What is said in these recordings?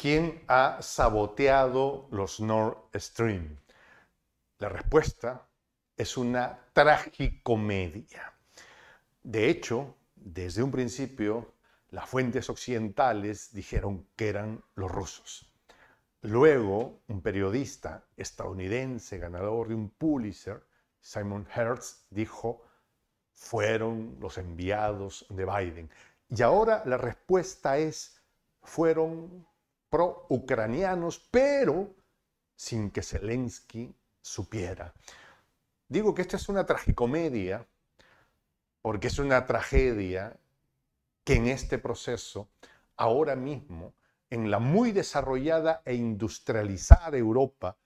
¿Quién ha saboteado los Nord Stream? La respuesta es una tragicomedia. De hecho, desde un principio, las fuentes occidentales dijeron que eran los rusos. Luego, un periodista estadounidense ganador de un Pulitzer, Simon Hertz, dijo, fueron los enviados de Biden. Y ahora la respuesta es, fueron pro-ucranianos, pero sin que Zelensky supiera. Digo que esta es una tragicomedia, porque es una tragedia que en este proceso, ahora mismo, en la muy desarrollada e industrializada Europa,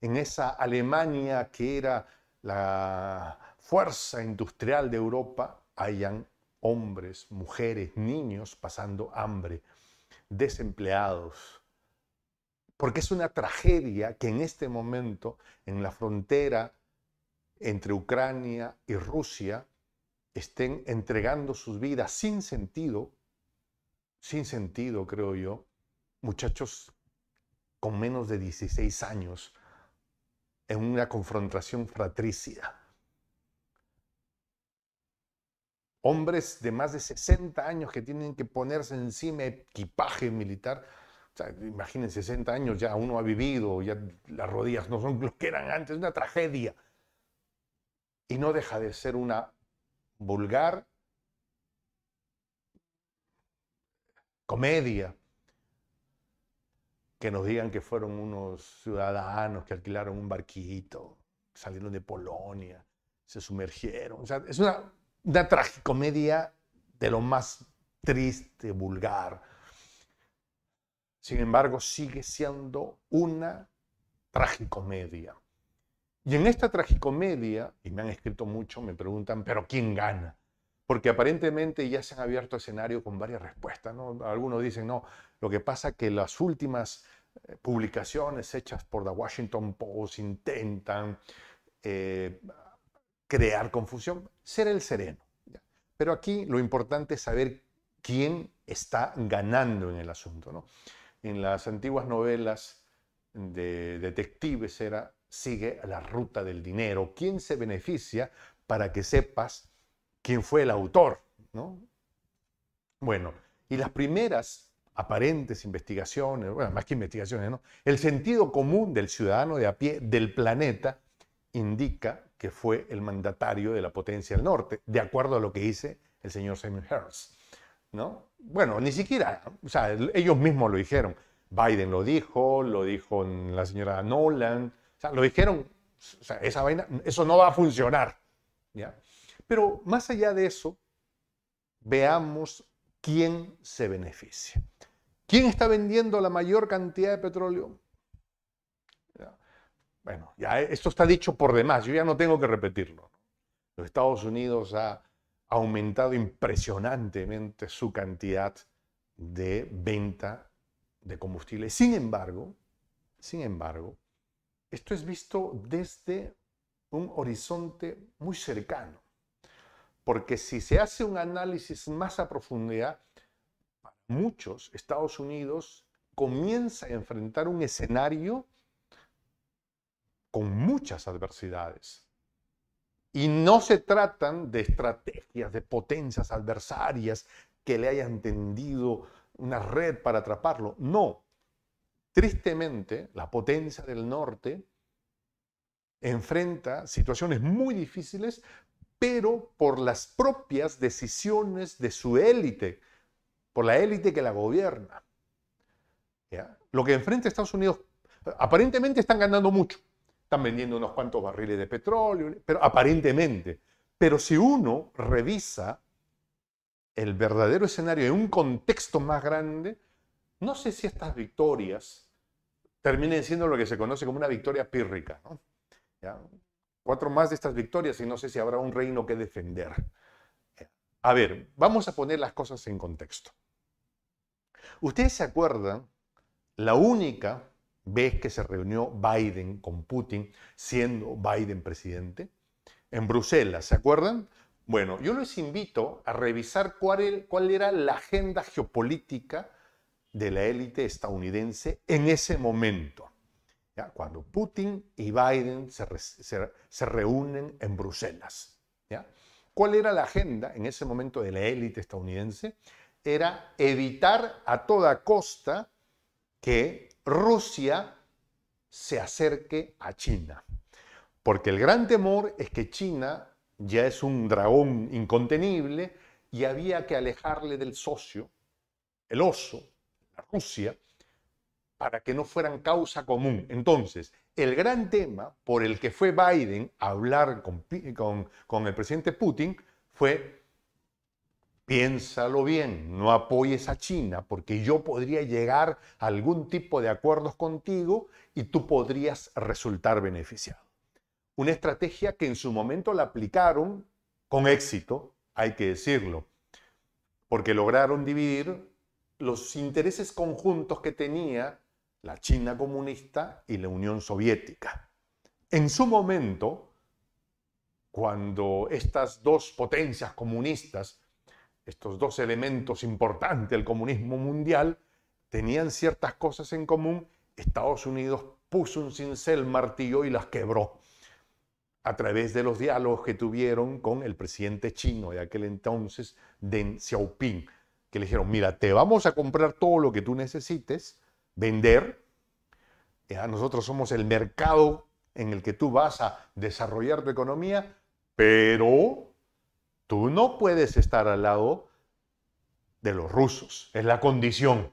en esa Alemania que era la fuerza industrial de Europa, hayan hombres, mujeres, niños pasando hambre desempleados. Porque es una tragedia que en este momento, en la frontera entre Ucrania y Rusia, estén entregando sus vidas sin sentido, sin sentido, creo yo, muchachos con menos de 16 años en una confrontación fratricida. hombres de más de 60 años que tienen que ponerse encima equipaje militar. imaginen, 60 años ya uno ha vivido, ya las rodillas no son lo que eran antes, una tragedia. Y no deja de ser una vulgar comedia que nos digan que fueron unos ciudadanos que alquilaron un barquito, salieron de Polonia, se sumergieron. es una una tragicomedia de lo más triste, vulgar. Sin embargo, sigue siendo una tragicomedia. Y en esta tragicomedia, y me han escrito mucho, me preguntan, pero ¿quién gana? Porque aparentemente ya se han abierto escenario con varias respuestas. Algunos dicen, no, lo que pasa es que las últimas eh, publicaciones hechas por The Washington Post intentan eh, crear confusión, ser el sereno. Pero aquí lo importante es saber quién está ganando en el asunto. ¿no? En las antiguas novelas de detectives era sigue la ruta del dinero, quién se beneficia para que sepas quién fue el autor. Bueno, y las primeras aparentes investigaciones, más que investigaciones, el sentido común del ciudadano de a pie del planeta indica que fue el mandatario de la potencia del norte, de acuerdo a lo que dice el señor Simon Harris. ¿no? Bueno, ni siquiera, ellos mismos lo dijeron. Biden lo dijo, lo dijo la señora Nolan, lo dijeron, esa vaina, eso no va a funcionar. ¿ya? Pero más allá de eso, veamos quién se beneficia. ¿Quién está vendiendo la mayor cantidad de petróleo? Bueno, ya eh, esto está dicho por demás, yo ya no tengo que repetirlo. Los Estados Unidos ha aumentado impresionantemente su cantidad de venta de combustible. Sin embargo, sin embargo, esto es visto desde un horizonte muy cercano, porque si se hace un análisis más a profundidad, muchos Estados Unidos comienza a enfrentar un escenario con muchas adversidades. Y no se tratan de estrategias de potencias adversarias que le hayan tendido una red para atraparlo. No. Tristemente, la potencia del norte enfrenta situaciones muy difíciles, pero por las propias decisiones de su élite, por la élite que la gobierna. Lo que enfrenta Estados Unidos, aparentemente están ganando mucho, están vendiendo unos cuantos barriles de petróleo, pero aparentemente. Pero si uno revisa el verdadero escenario en un contexto más grande, no sé si estas victorias terminen siendo lo que se conoce como una victoria pírrica. Cuatro más de estas victorias y no sé si habrá un reino que defender. A ver, vamos a poner las cosas en contexto. ¿Ustedes se acuerdan la única ves que se reunió Biden con Putin, siendo Biden presidente, en Bruselas, ¿se acuerdan? Bueno, yo les invito a revisar cuál, era la agenda geopolítica de la élite estadounidense en ese momento, ¿ya? cuando Putin y Biden se, reúnen en Bruselas. ¿ya? ¿Cuál era la agenda en ese momento de la élite estadounidense? Era evitar a toda costa que Rusia se acerque a China. Porque el gran temor es que China ya es un dragón incontenible y había que alejarle del socio, el oso, la Rusia, para que no fueran causa común. Entonces, el gran tema por el que fue Biden a hablar con, con el presidente Putin fue Piénsalo bien, no apoyes a China porque yo podría llegar a algún tipo de acuerdos contigo y tú podrías resultar beneficiado. Una estrategia que en su momento la aplicaron con éxito, hay que decirlo, porque lograron dividir los intereses conjuntos que tenía la China comunista y la Unión Soviética. En su momento, cuando estas dos potencias comunistas estos dos elementos importantes del comunismo mundial tenían ciertas cosas en común, Estados Unidos puso un cincel, martillo y las quebró a través de los diálogos que tuvieron con el presidente chino de aquel entonces, Deng Xiaoping, que le dijeron, mira, te vamos a comprar todo lo que tú necesites, vender, eh, nosotros somos el mercado en el que tú vas a desarrollar tu economía, pero Tú no puedes estar al lado de los rusos, es la condición.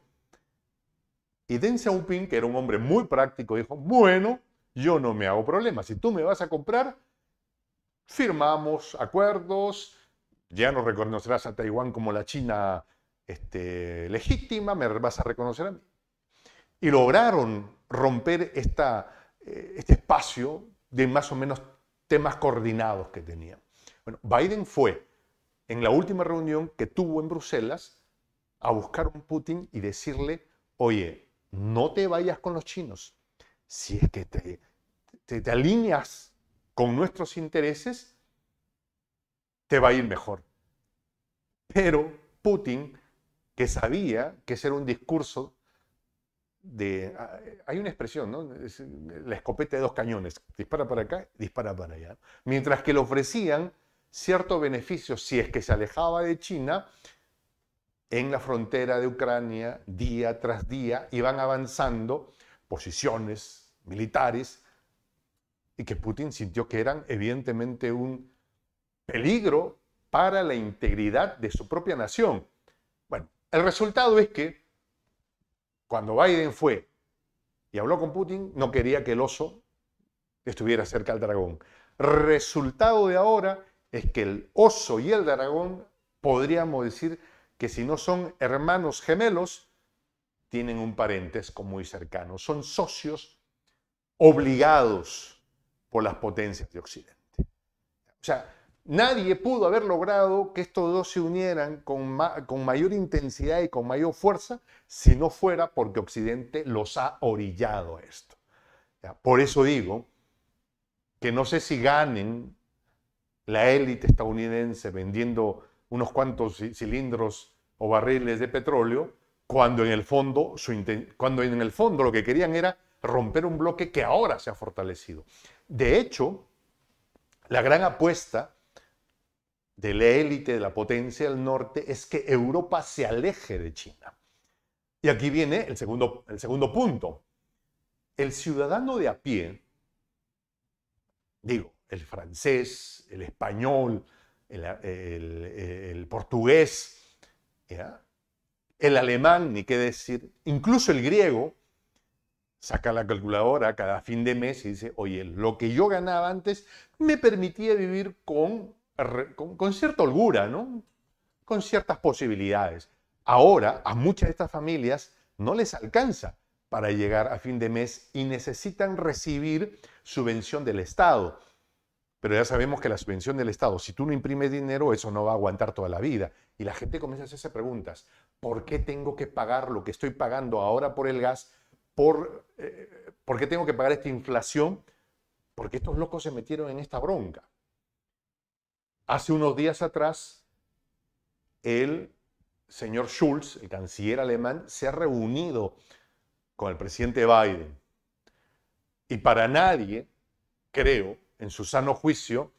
Y Deng Xiaoping, que era un hombre muy práctico, dijo, bueno, yo no me hago problemas, si tú me vas a comprar, firmamos acuerdos, ya no reconocerás a Taiwán como la China este, legítima, me vas a reconocer a mí. Y lograron romper esta, eh, este espacio de más o menos temas coordinados que tenían. Biden fue en la última reunión que tuvo en Bruselas a buscar a Putin y decirle, oye, no te vayas con los chinos. Si es que te, alineas con nuestros intereses, te va a ir mejor. Pero Putin, que sabía que ese era un discurso de... Ah, hay una expresión, ¿no? la escopeta de dos cañones. Dispara para acá, dispara para allá. Mientras que le ofrecían cierto beneficio si es que se alejaba de China en la frontera de Ucrania día tras día iban avanzando posiciones militares y que Putin sintió que eran evidentemente un peligro para la integridad de su propia nación. Bueno, el resultado es que cuando Biden fue y habló con Putin, no quería que el oso estuviera cerca al dragón. Resultado de ahora es que el oso y el dragón, podríamos decir que si no son hermanos gemelos, tienen un parentesco muy cercano. Son socios obligados por las potencias de Occidente. O sea, nadie pudo haber logrado que estos dos se unieran con, con mayor intensidad y con mayor fuerza si no fuera porque Occidente los ha orillado a esto. Por eso digo que no sé si ganen la élite estadounidense vendiendo unos cuantos cilindros o barriles de petróleo, cuando en el fondo, su cuando en el fondo lo que querían era romper un bloque que ahora se ha fortalecido. De hecho, la gran apuesta de la élite, de la potencia del norte, es que Europa se aleje de China. Y aquí viene el segundo, el segundo punto. El ciudadano de a pie, digo, el francés, el español, el, portugués, el alemán, ni qué decir, incluso el griego, saca la calculadora cada fin de mes y dice, oye, lo que yo ganaba antes me permitía vivir con, con, cierta holgura, con ciertas posibilidades. Ahora a muchas de estas familias no les alcanza para llegar a fin de mes y necesitan recibir subvención del Estado. Pero ya sabemos que la subvención del Estado, si tú no imprimes dinero, eso no va a aguantar toda la vida. Y la gente comienza a hacerse preguntas. ¿Por qué tengo que pagar lo que estoy pagando ahora por el gas? ¿Por, eh, qué tengo que pagar esta inflación? Porque estos locos se metieron en esta bronca. Hace unos días atrás, el señor Schulz, el canciller alemán, se ha reunido con el presidente Biden. Y para nadie, creo, en su sano juicio,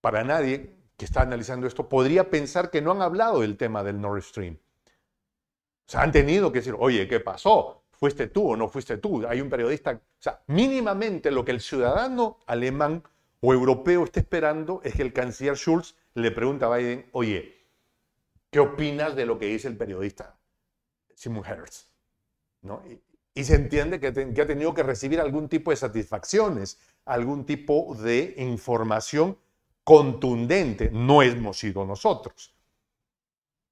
para nadie que está analizando esto, podría pensar que no han hablado del tema del Nord Stream. O sea, han tenido que decir, oye, ¿qué pasó? ¿Fuiste tú o no fuiste tú? Hay un periodista. O sea, mínimamente lo que el ciudadano alemán o europeo está esperando es que el canciller Schulz le pregunte a Biden, oye, ¿qué opinas de lo que dice el periodista Simon Hertz? ¿No? Y se entiende que, ha tenido que recibir algún tipo de satisfacciones, algún tipo de información contundente. No hemos sido nosotros.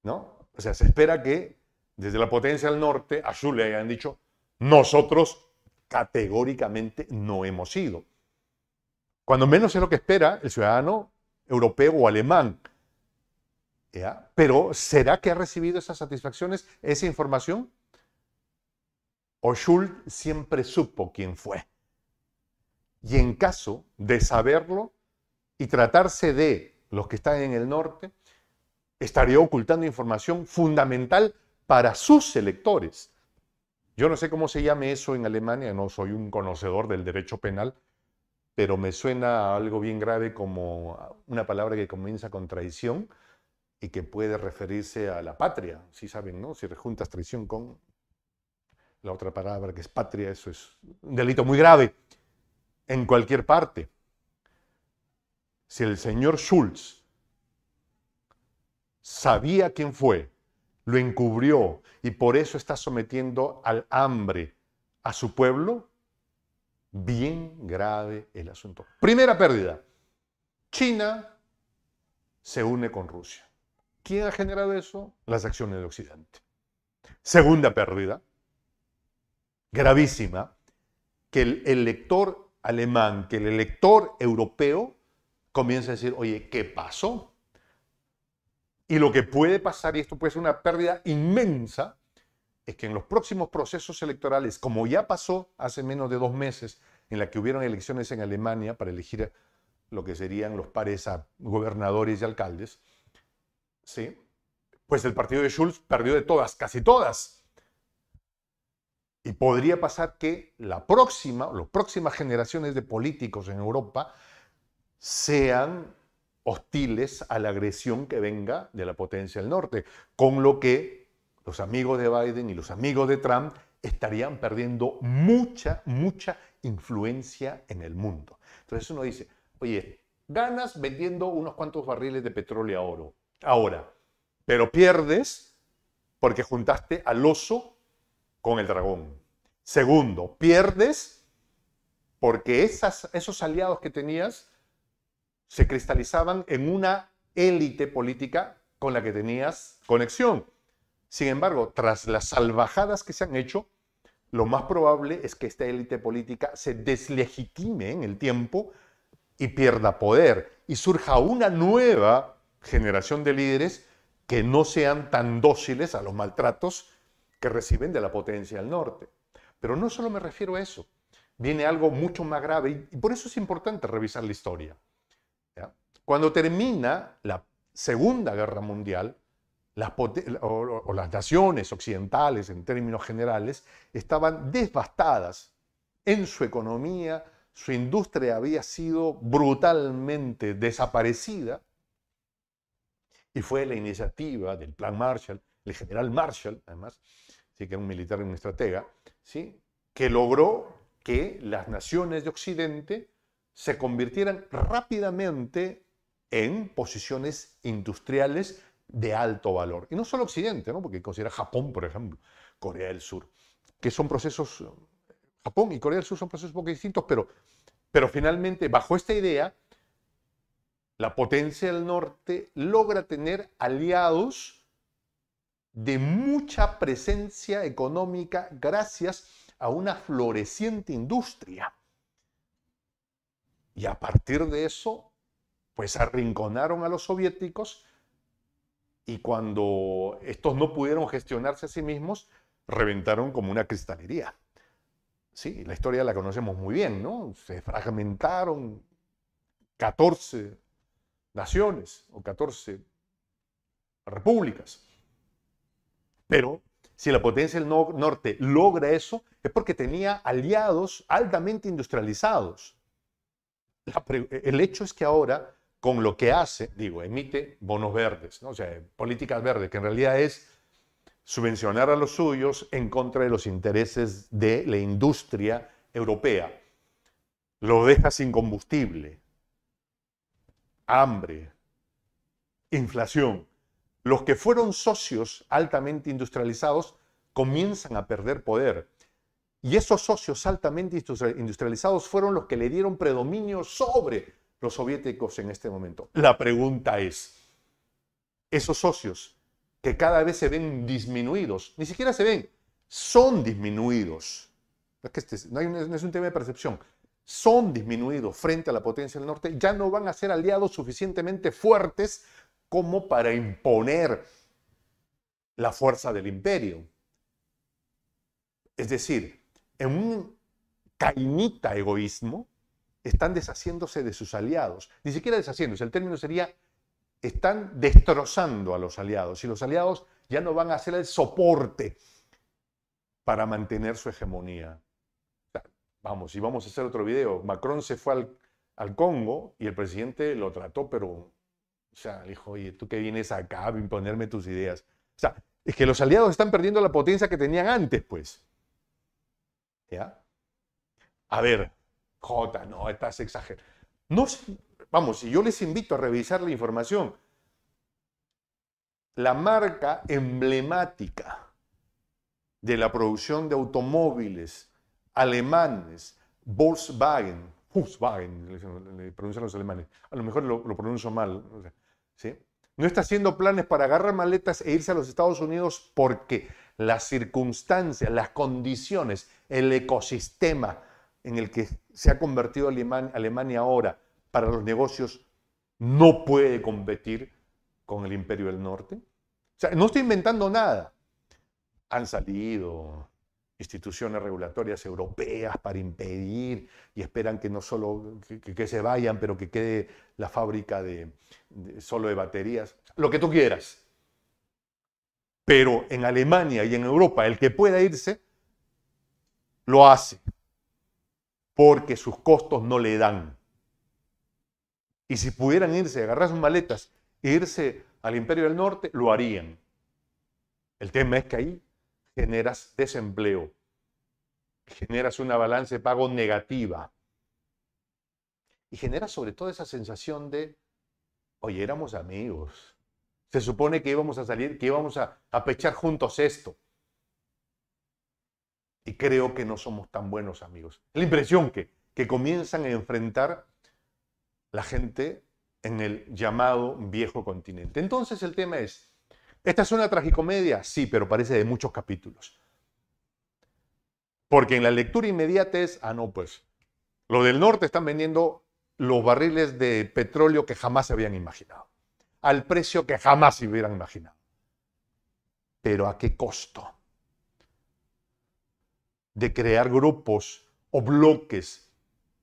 ¿No? O sea, se espera que desde la potencia del norte a le hayan dicho, nosotros categóricamente no hemos sido. Cuando menos es lo que espera el ciudadano europeo o alemán. Pero ¿será que ha recibido esas satisfacciones, esa información? Oshul siempre supo quién fue. Y en caso de saberlo y tratarse de los que están en el norte, estaría ocultando información fundamental para sus electores. Yo no sé cómo se llame eso en Alemania, no soy un conocedor del derecho penal, pero me suena a algo bien grave como una palabra que comienza con traición y que puede referirse a la patria, si saben, ¿no? Si juntas traición con la otra palabra que es patria, eso es un delito muy grave, en cualquier parte. Si el señor Schulz sabía quién fue, lo encubrió y por eso está sometiendo al hambre a su pueblo, bien grave el asunto. Primera pérdida, China se une con Rusia. ¿Quién ha generado eso? Las acciones de Occidente. Segunda pérdida, gravísima que el, elector alemán, que el elector europeo comience a decir, oye, ¿qué pasó? Y lo que puede pasar, y esto puede ser una pérdida inmensa, es que en los próximos procesos electorales, como ya pasó hace menos de dos meses, en la que hubieron elecciones en Alemania para elegir lo que serían los pares a gobernadores y alcaldes, ¿sí? pues el partido de Schulz perdió de todas, casi todas y podría pasar que la próxima, las próximas generaciones de políticos en Europa sean hostiles a la agresión que venga de la potencia del norte, con lo que los amigos de Biden y los amigos de Trump estarían perdiendo mucha, mucha influencia en el mundo. Entonces uno dice, oye, ganas vendiendo unos cuantos barriles de petróleo a oro, ahora, pero pierdes porque juntaste al oso con el dragón. Segundo, pierdes porque esos aliados que tenías se cristalizaban en una élite política con la que tenías conexión. Sin embargo, tras las salvajadas que se han hecho, lo más probable es que esta élite política se deslegitime en el tiempo y pierda poder y surja una nueva generación de líderes que no sean tan dóciles a los maltratos que reciben de la potencia del norte. Pero no solo me refiero a eso, viene algo mucho más grave y, por eso es importante revisar la historia. Cuando termina la Segunda Guerra Mundial, las las naciones occidentales en términos generales estaban devastadas en su economía, su industria había sido brutalmente desaparecida y fue la iniciativa del Plan Marshall, el general Marshall, además, que era un militar y un estratega, ¿sí? que logró que las naciones de Occidente se convirtieran rápidamente en posiciones industriales de alto valor. Y no solo Occidente, ¿no? porque considera Japón, por ejemplo, Corea del Sur, que son procesos, Japón y Corea del Sur son procesos un poco distintos, pero, pero finalmente, bajo esta idea, la potencia del norte logra tener aliados de mucha presencia económica gracias a una floreciente industria. Y a partir de eso, pues arrinconaron a los soviéticos y cuando estos no pudieron gestionarse a sí mismos, reventaron como una cristalería. Sí, la historia la conocemos muy bien, ¿no? Se fragmentaron 14 naciones o 14 repúblicas. Pero si la potencia del norte logra eso, es porque tenía aliados altamente industrializados. el hecho es que ahora, con lo que hace, digo, emite bonos verdes, o sea, políticas verdes, que en realidad es subvencionar a los suyos en contra de los intereses de la industria europea. Lo deja sin combustible, hambre, inflación los que fueron socios altamente industrializados comienzan a perder poder. Y esos socios altamente industrializados fueron los que le dieron predominio sobre los soviéticos en este momento. La pregunta es, esos socios que cada vez se ven disminuidos, ni siquiera se ven, son disminuidos. no es este, un tema de percepción. Son disminuidos frente a la potencia del norte, ya no van a ser aliados suficientemente fuertes como para imponer la fuerza del imperio. Es decir, en un cainita egoísmo, están deshaciéndose de sus aliados. Ni siquiera deshaciéndose, el término sería, están destrozando a los aliados. Y los aliados ya no van a ser el soporte para mantener su hegemonía. Vamos, y vamos a hacer otro video. Macron se fue al Congo y el presidente lo trató, pero o sea, dijo, oye, ¿tú qué vienes acá a imponerme tus ideas? O sea, es que los aliados están perdiendo la potencia que tenían antes, pues. ¿Ya? A ver, Jota, no, estás exagerando. No, vamos, si yo les invito a revisar la información, la marca emblemática de la producción de automóviles alemanes, Volkswagen, Volkswagen, le pronuncian los alemanes, a lo mejor lo, lo pronuncio mal, no está haciendo planes para agarrar maletas e irse a los Estados Unidos porque las circunstancias, las condiciones, el ecosistema en el que se ha convertido Alemania ahora para los negocios no puede competir con el imperio del norte. O sea, no está inventando nada. Han salido instituciones regulatorias europeas para impedir y esperan que no solo que, se vayan, pero que quede la fábrica solo de baterías, lo que tú quieras. Pero en Alemania y en Europa el que pueda irse lo hace porque sus costos no le dan. Y si pudieran irse, agarrar sus maletas e irse al Imperio del Norte, lo harían. El tema es que ahí generas desempleo, generas una balance de pago negativa y generas sobre todo esa sensación de, oye, éramos amigos, se supone que íbamos a salir, que íbamos a, a pechar juntos esto. Y creo que no somos tan buenos amigos. La impresión que, que comienzan a enfrentar la gente en el llamado viejo continente. Entonces el tema es, esta es una tragicomedia, sí, pero parece de muchos capítulos. Porque en la lectura inmediata es, ah, no, pues, lo del norte están vendiendo los barriles de petróleo que jamás se habían imaginado, al precio que jamás se hubieran imaginado. Pero ¿a qué costo? De crear grupos o bloques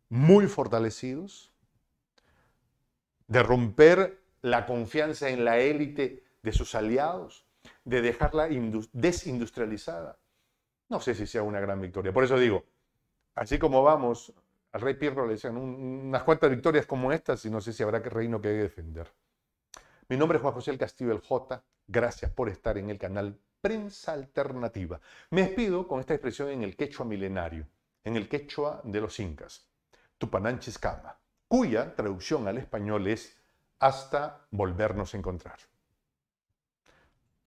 muy fortalecidos, de romper la confianza en la élite de sus aliados, de dejarla desindustrializada. No sé si sea una gran victoria. Por eso digo, así como vamos, al rey pierro le decían unas cuantas victorias como estas y no sé si habrá que reino que defender. Mi nombre es Juan José Castillo El J. Gracias por estar en el canal Prensa Alternativa. Me despido con esta expresión en el quechua milenario, en el quechua de los incas, Tupananchis cuya traducción al español es hasta volvernos a encontrar.